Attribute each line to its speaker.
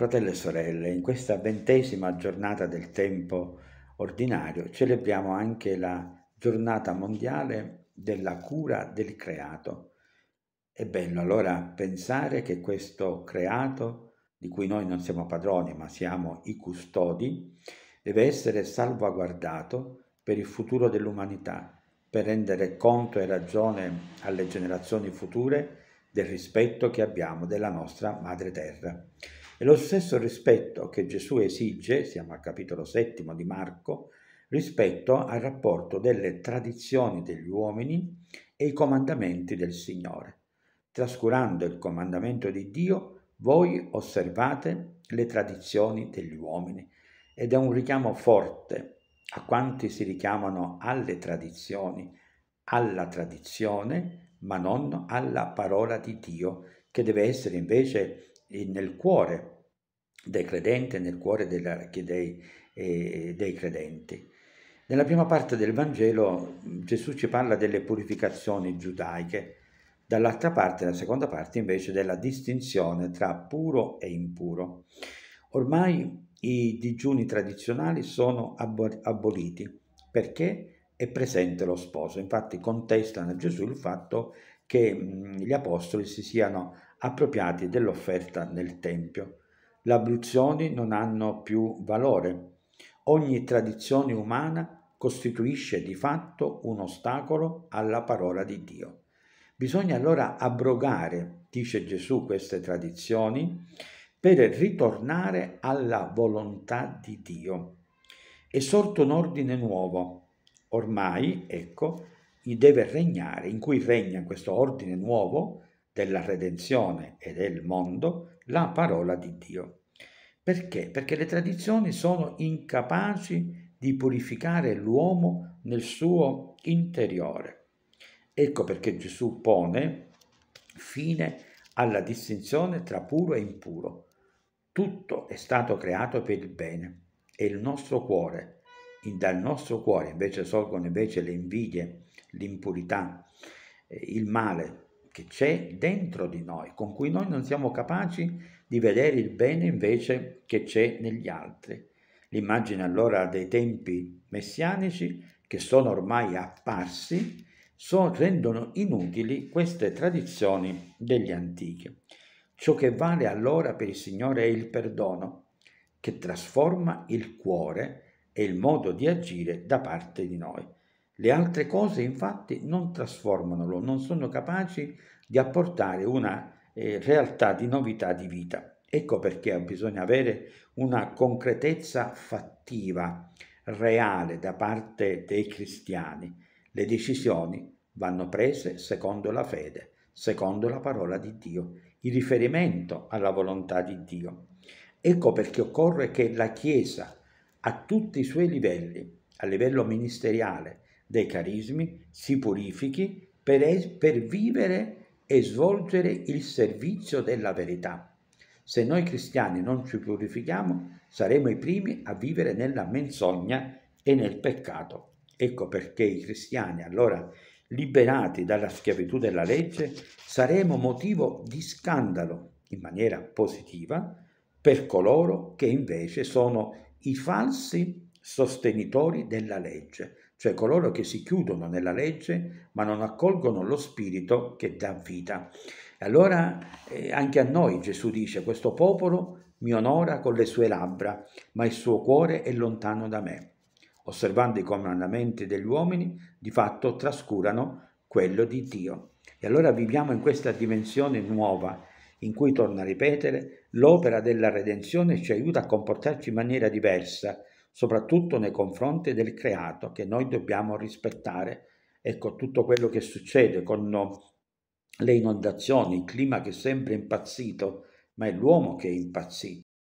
Speaker 1: Fratelli e sorelle, in questa ventesima giornata del tempo ordinario celebriamo anche la giornata mondiale della cura del creato. È bello allora pensare che questo creato, di cui noi non siamo padroni ma siamo i custodi, deve essere salvaguardato per il futuro dell'umanità, per rendere conto e ragione alle generazioni future del rispetto che abbiamo della nostra madre terra. E lo stesso rispetto che Gesù esige, siamo al capitolo settimo di Marco, rispetto al rapporto delle tradizioni degli uomini e i comandamenti del Signore. Trascurando il comandamento di Dio, voi osservate le tradizioni degli uomini ed è un richiamo forte a quanti si richiamano alle tradizioni, alla tradizione, ma non alla parola di Dio, che deve essere invece nel cuore del credente, nel cuore della, dei, eh, dei credenti. Nella prima parte del Vangelo Gesù ci parla delle purificazioni giudaiche, dall'altra parte, nella seconda parte invece, della distinzione tra puro e impuro. Ormai i digiuni tradizionali sono aboliti perché è presente lo sposo. Infatti contestano a Gesù il fatto che gli apostoli si siano appropriati dell'offerta nel Tempio. Le abluzioni non hanno più valore. Ogni tradizione umana costituisce di fatto un ostacolo alla parola di Dio. Bisogna allora abrogare, dice Gesù, queste tradizioni per ritornare alla volontà di Dio. È sorto un ordine nuovo. Ormai, ecco, deve regnare, in cui regna questo ordine nuovo, della redenzione e del mondo la parola di Dio. Perché? Perché le tradizioni sono incapaci di purificare l'uomo nel suo interiore. Ecco perché Gesù pone fine alla distinzione tra puro e impuro. Tutto è stato creato per il bene e il nostro cuore, dal nostro cuore invece sorgono invece le invidie, l'impurità, eh, il male, che c'è dentro di noi, con cui noi non siamo capaci di vedere il bene invece che c'è negli altri. L'immagine allora dei tempi messianici, che sono ormai apparsi, so, rendono inutili queste tradizioni degli antichi. Ciò che vale allora per il Signore è il perdono, che trasforma il cuore e il modo di agire da parte di noi. Le altre cose infatti non trasformanolo, non sono capaci di apportare una eh, realtà di novità di vita. Ecco perché bisogna avere una concretezza fattiva, reale da parte dei cristiani. Le decisioni vanno prese secondo la fede, secondo la parola di Dio, in riferimento alla volontà di Dio. Ecco perché occorre che la Chiesa, a tutti i suoi livelli, a livello ministeriale, dei carismi, si purifichi per, es- per vivere e svolgere il servizio della verità. Se noi cristiani non ci purifichiamo, saremo i primi a vivere nella menzogna e nel peccato. Ecco perché i cristiani, allora liberati dalla schiavitù della legge, saremo motivo di scandalo in maniera positiva per coloro che invece sono i falsi sostenitori della legge, cioè coloro che si chiudono nella legge ma non accolgono lo spirito che dà vita. E Allora eh, anche a noi Gesù dice, questo popolo mi onora con le sue labbra, ma il suo cuore è lontano da me. Osservando i comandamenti degli uomini, di fatto trascurano quello di Dio. E allora viviamo in questa dimensione nuova, in cui, torna a ripetere, l'opera della redenzione ci aiuta a comportarci in maniera diversa, soprattutto nei confronti del creato che noi dobbiamo rispettare. Ecco, tutto quello che succede con le inondazioni, il clima che sembra impazzito, ma è l'uomo che è impazzito.